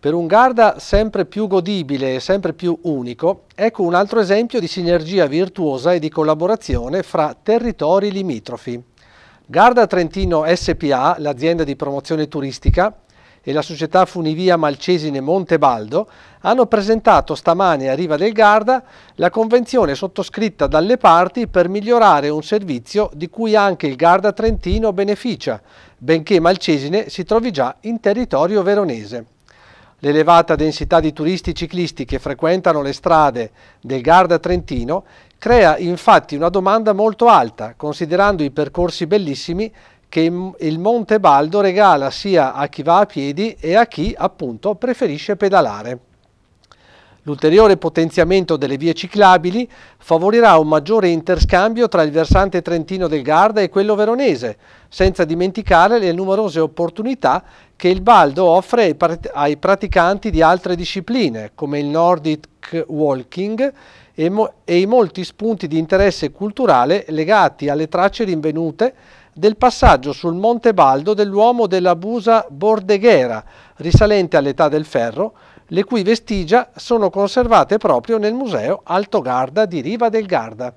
per un Garda sempre più godibile e sempre più unico, ecco un altro esempio di sinergia virtuosa e di collaborazione fra territori limitrofi. Garda Trentino SPA, l'azienda di promozione turistica, e la società Funivia Malcesine Montebaldo hanno presentato stamane a Riva del Garda la convenzione sottoscritta dalle parti per migliorare un servizio di cui anche il Garda Trentino beneficia, benché Malcesine si trovi già in territorio veronese. L'elevata densità di turisti ciclisti che frequentano le strade del Garda Trentino crea infatti una domanda molto alta, considerando i percorsi bellissimi che il Monte Baldo regala sia a chi va a piedi e a chi appunto preferisce pedalare. L'ulteriore potenziamento delle vie ciclabili favorirà un maggiore interscambio tra il versante trentino del Garda e quello veronese, senza dimenticare le numerose opportunità che il Baldo offre ai praticanti di altre discipline, come il Nordic Walking e, i molti spunti di interesse culturale legati alle tracce rinvenute del passaggio sul Monte Baldo dell'uomo della Busa Bordeghera, risalente all'età del ferro, le cui vestigia sono conservate proprio nel Museo Alto Garda di Riva del Garda.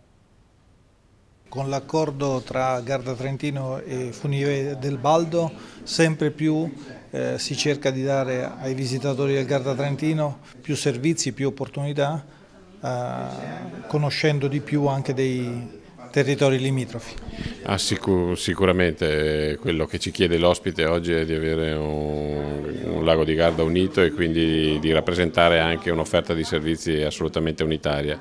Con l'accordo tra Garda Trentino e Funive del Baldo sempre più eh, si cerca di dare ai visitatori del Garda Trentino più servizi, più opportunità, eh, conoscendo di più anche dei territori limitrofi. Ah, sicur sicuramente eh, quello che ci chiede l'ospite oggi è di avere un, un, lago di Garda unito e quindi di rappresentare anche un'offerta di servizi assolutamente unitaria.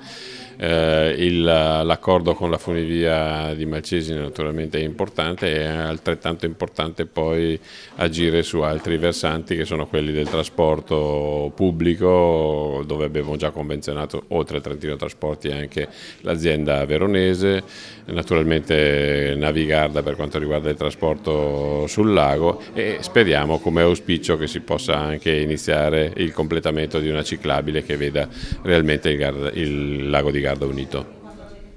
Eh, l'accordo con la funivia di Malcesine naturalmente è importante e è altrettanto importante poi agire su altri versanti che sono quelli del trasporto pubblico dove abbiamo già convenzionato oltre a Trentino Trasporti anche l'azienda veronese, naturalmente navigarla per quanto riguarda il trasporto sul lago e speriamo come auspicio che si possa anche iniziare il completamento di una ciclabile che veda realmente il, Garda, il lago di Garda Unito.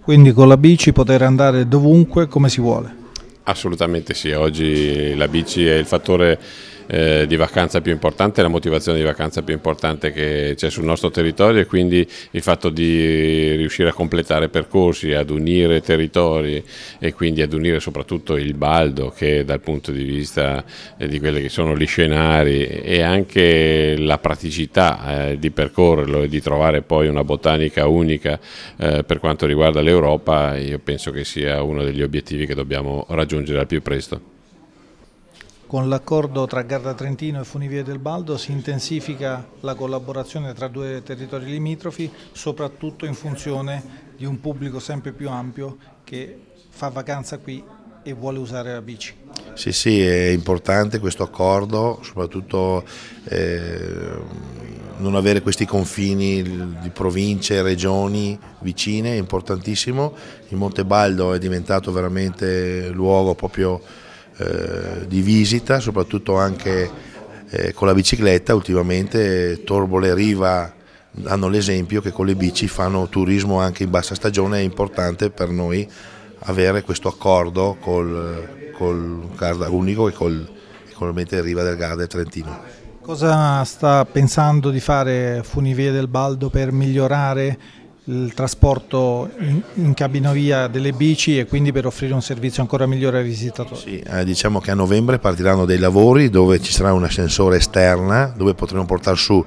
Quindi con la bici poter andare dovunque come si vuole? Assolutamente sì, oggi la bici è il fattore eh, di vacanza più importante, la motivazione di vacanza più importante che c'è sul nostro territorio e quindi il fatto di riuscire a completare percorsi, ad unire territori e quindi ad unire soprattutto il Baldo che dal punto di vista eh, di quelli che sono gli scenari e anche la praticità eh, di percorrerlo e di trovare poi una botanica unica eh, per quanto riguarda l'Europa, io penso che sia uno degli obiettivi che dobbiamo raggiungere al più presto. Con l'accordo tra Garda Trentino e Funivie del Baldo si intensifica la collaborazione tra due territori limitrofi, soprattutto in funzione di un pubblico sempre più ampio che fa vacanza qui e vuole usare la bici. Sì, sì, è importante questo accordo, soprattutto eh, non avere questi confini di province, regioni vicine, è importantissimo. Il Monte Baldo è diventato veramente luogo proprio eh, di visita, soprattutto anche eh, con la bicicletta, ultimamente Torbole Riva hanno l'esempio che con le bici fanno turismo anche in bassa stagione, è importante per noi avere questo accordo col, col Garda Unico e col, e Riva del Garda Trentino. Cosa sta pensando di fare Funivie del Baldo per migliorare il trasporto in, in cabinovia delle bici e quindi per offrire un servizio ancora migliore ai visitatori. Sì, eh, diciamo che a novembre partiranno dei lavori dove ci sarà un ascensore esterna dove potremo portare su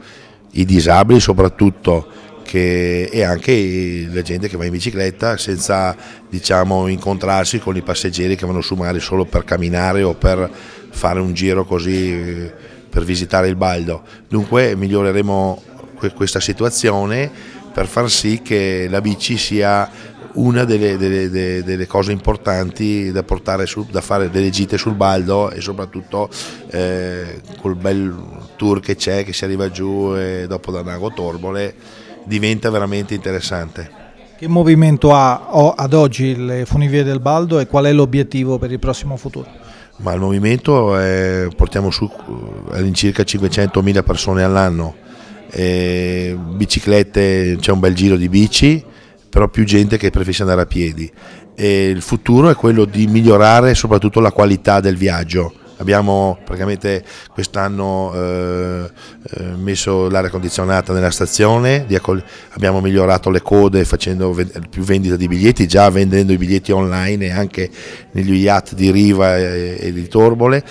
i disabili soprattutto che, e anche la gente che va in bicicletta senza diciamo, incontrarsi con i passeggeri che vanno su magari solo per camminare o per fare un giro così eh, per visitare il Baldo. Dunque miglioreremo questa situazione per far sì che la bici sia una delle, delle, delle, cose importanti da portare su, da fare delle gite sul baldo e soprattutto eh, col bel tour che c'è che si arriva giù e dopo da Nago Torbole diventa veramente interessante. Che movimento ha ad oggi le funivie del Baldo e qual è l'obiettivo per il prossimo futuro? Ma il movimento è, portiamo su eh, all'incirca 500.000 persone all'anno, eh, biciclette, c'è un bel giro di bici, però più gente che preferisce andare a piedi. E il futuro è quello di migliorare soprattutto la qualità del viaggio. Abbiamo praticamente quest'anno eh, eh messo l'aria condizionata nella stazione, abbiamo migliorato le code facendo più vendita di biglietti, già vendendo i biglietti online e anche negli yacht di riva e, e di torbole.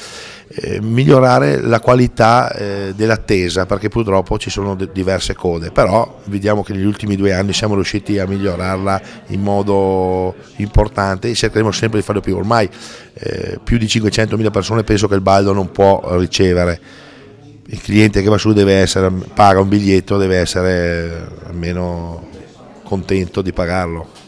Eh, migliorare la qualità eh, dell'attesa perché purtroppo ci sono de- diverse code, però vediamo che negli ultimi due anni siamo riusciti a migliorarla in modo importante e cercheremo sempre di farlo più. Ormai eh, più di 500.000 persone penso che il baldo non può ricevere. Il cliente che va su deve essere, paga un biglietto, deve essere eh, almeno contento di pagarlo.